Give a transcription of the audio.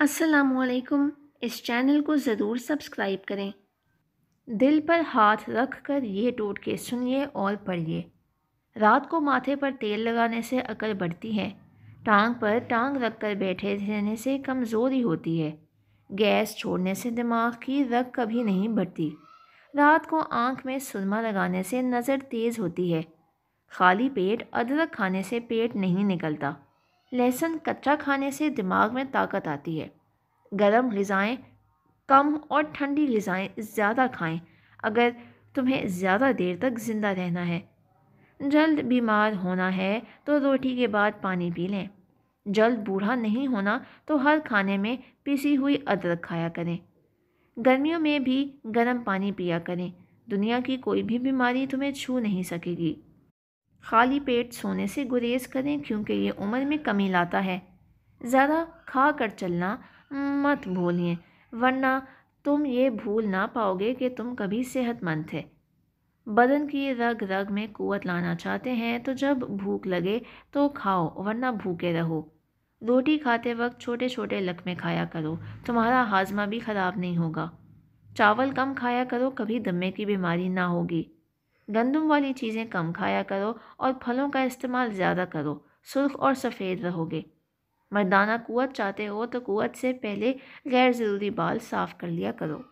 असलकुम इस चैनल को ज़रूर सब्सक्राइब करें दिल पर हाथ रख कर ये टोटके सुनिए और पढ़िए रात को माथे पर तेल लगाने से अकल बढ़ती है टांग पर टांग रख कर बैठे रहने से कमज़ोरी होती है गैस छोड़ने से दिमाग की रख कभी नहीं बढ़ती रात को आंख में सुरमा लगाने से नज़र तेज़ होती है खाली पेट अदरक खाने से पेट नहीं निकलता लहसुन कच्चा खाने से दिमाग में ताकत आती है गर्म गज़ाएँ कम और ठंडी गज़ाएँ ज़्यादा खाएं अगर तुम्हें ज़्यादा देर तक ज़िंदा रहना है जल्द बीमार होना है तो रोटी के बाद पानी पी लें जल्द बूढ़ा नहीं होना तो हर खाने में पिसी हुई अदरक खाया करें गर्मियों में भी गर्म पानी पिया करें दुनिया की कोई भी बीमारी तुम्हें छू नहीं सकेगी खाली पेट सोने से गुरेज करें क्योंकि ये उम्र में कमी लाता है ज़रा खा कर चलना मत भूलिए वरना तुम ये भूल ना पाओगे कि तुम कभी सेहतमंद थे बदन की रग रग में कुत लाना चाहते हैं तो जब भूख लगे तो खाओ वरना भूखे रहो रोटी खाते वक्त छोटे छोटे लकमे खाया करो तुम्हारा हाजमा भी ख़राब नहीं होगा चावल कम खाया करो कभी दमे की बीमारी ना होगी गंदम वाली चीज़ें कम खाया करो और फलों का इस्तेमाल ज़्यादा करो सुर्ख और सफ़ेद रहोगे मर्दाना कुत चाहते हो तो कुत से पहले गैर ज़रूरी बाल साफ़ कर लिया करो